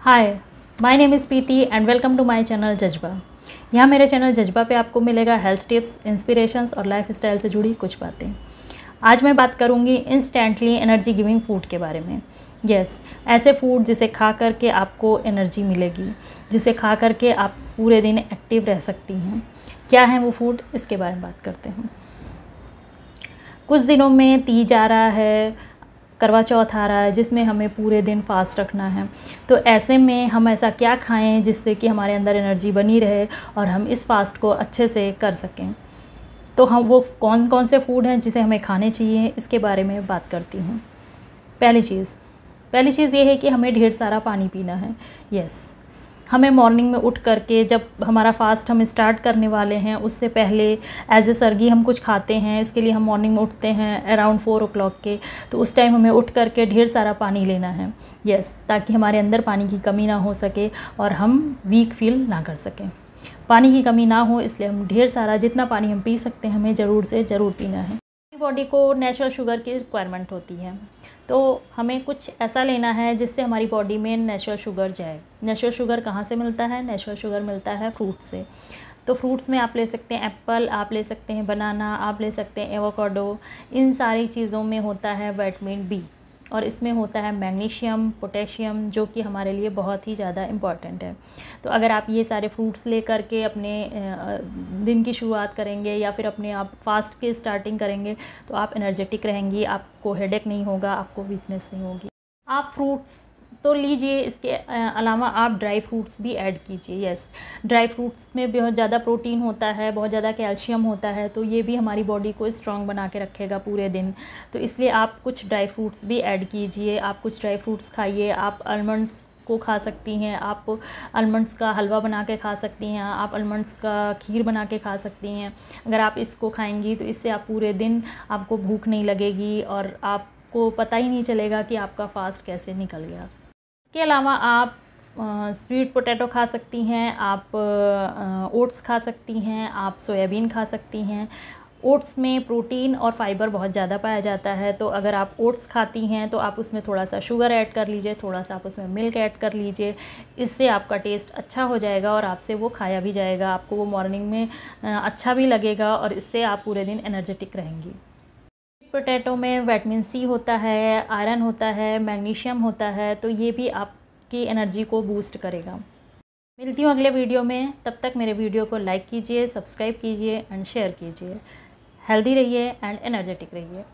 hi my name is Preeti and welcome to my channel Jazba यहाँ मेरे channel Jazba पे आपको मिलेगा हेल्थ टिप्स इंस्पिरेशंस और लाइफ स्टाइल से जुड़ी कुछ बातें आज मैं बात करूँगी इंस्टेंटली एनर्जी गिविंग फूड के बारे में यस yes, ऐसे फूड जिसे खा करके आपको एनर्जी मिलेगी जिसे खा करके आप पूरे दिन एक्टिव रह सकती हैं क्या है वो फूड इसके बारे में बात करते हैं कुछ दिनों में तीज आ रहा है करवा चौथ आ रहा है जिसमें हमें पूरे दिन फास्ट रखना है तो ऐसे में हम ऐसा क्या खाएं जिससे कि हमारे अंदर एनर्जी बनी रहे और हम इस फास्ट को अच्छे से कर सकें तो हम वो कौन कौन से फूड हैं जिसे हमें खाने चाहिए इसके बारे में बात करती हूँ पहली चीज़ पहली चीज़ ये है कि हमें ढेर सारा पानी पीना है यस हमें मॉर्निंग में उठ करके जब हमारा फास्ट हम स्टार्ट करने वाले हैं उससे पहले एज ए सर्गी हम कुछ खाते हैं इसके लिए हम मॉर्निंग में उठते हैं अराउंड फ़ोर ओ के तो उस टाइम हमें उठ करके ढेर सारा पानी लेना है यस ताकि हमारे अंदर पानी की कमी ना हो सके और हम वीक फील ना कर सकें पानी की कमी ना हो इसलिए हम ढेर सारा जितना पानी हम पी सकते हैं हमें ज़रूर से ज़रूर पीना है बॉडी को नेचुरल शुगर की रिक्वायरमेंट होती है तो हमें कुछ ऐसा लेना है जिससे हमारी बॉडी में नेचुरल शुगर जाए नेचुरल शुगर कहाँ से मिलता है नेचुरल शुगर मिलता है फ्रूट से तो फ्रूट्स में आप ले सकते हैं एप्पल आप ले सकते हैं बनाना आप ले सकते हैं एवोकाडो इन सारी चीज़ों में होता है वाइटमिन बी और इसमें होता है मैग्नीशियम पोटेशियम जो कि हमारे लिए बहुत ही ज़्यादा इम्पॉर्टेंट है तो अगर आप ये सारे फ्रूट्स ले करके अपने दिन की शुरुआत करेंगे या फिर अपने आप फास्ट के स्टार्टिंग करेंगे तो आप एनर्जेटिक रहेंगी आपको हेडेक नहीं होगा आपको वीकनेस नहीं होगी आप फ्रूट्स तो लीजिए इसके अलावा आप ड्राई फ्रूट्स भी ऐड कीजिए यस ड्राई फ्रूट्स में बहुत ज़्यादा प्रोटीन होता है बहुत ज़्यादा कैल्शियम होता है तो ये भी हमारी बॉडी को स्ट्रॉन्ग बना के रखेगा पूरे दिन तो इसलिए आप कुछ ड्राई फ्रूट्स भी ऐड कीजिए आप कुछ ड्राई फ्रूट्स खाइए आप आलमंड्स को खा सकती हैं आप आलमंड्स का हलवा बना के खा सकती हैं आप आलमंड्स का खीर बना के खा सकती हैं अगर आप इसको खाएंगी तो इससे आप पूरे दिन आपको भूख नहीं लगेगी और आपको पता ही नहीं चलेगा कि आपका फ़ास्ट कैसे निकल गया इसके अलावा आप स्वीट पोटैटो खा सकती हैं आप ओट्स खा सकती हैं आप सोयाबीन खा सकती हैं ओट्स में प्रोटीन और फाइबर बहुत ज़्यादा पाया जाता है तो अगर आप ओट्स खाती हैं तो आप उसमें थोड़ा सा शुगर ऐड कर लीजिए थोड़ा सा आप उसमें मिल्क ऐड कर लीजिए इससे आपका टेस्ट अच्छा हो जाएगा और आपसे वो खाया भी जाएगा आपको वो मॉर्निंग में अच्छा भी लगेगा और इससे आप पूरे दिन एनर्जेटिक रहेंगी पोटैटो में वैटमिन सी होता है आयरन होता है मैग्नीशियम होता है तो ये भी आपकी एनर्जी को बूस्ट करेगा मिलती हूँ अगले वीडियो में तब तक मेरे वीडियो को लाइक कीजिए सब्सक्राइब कीजिए एंड शेयर कीजिए हेल्दी रहिए एंड एनर्जेटिक रहिए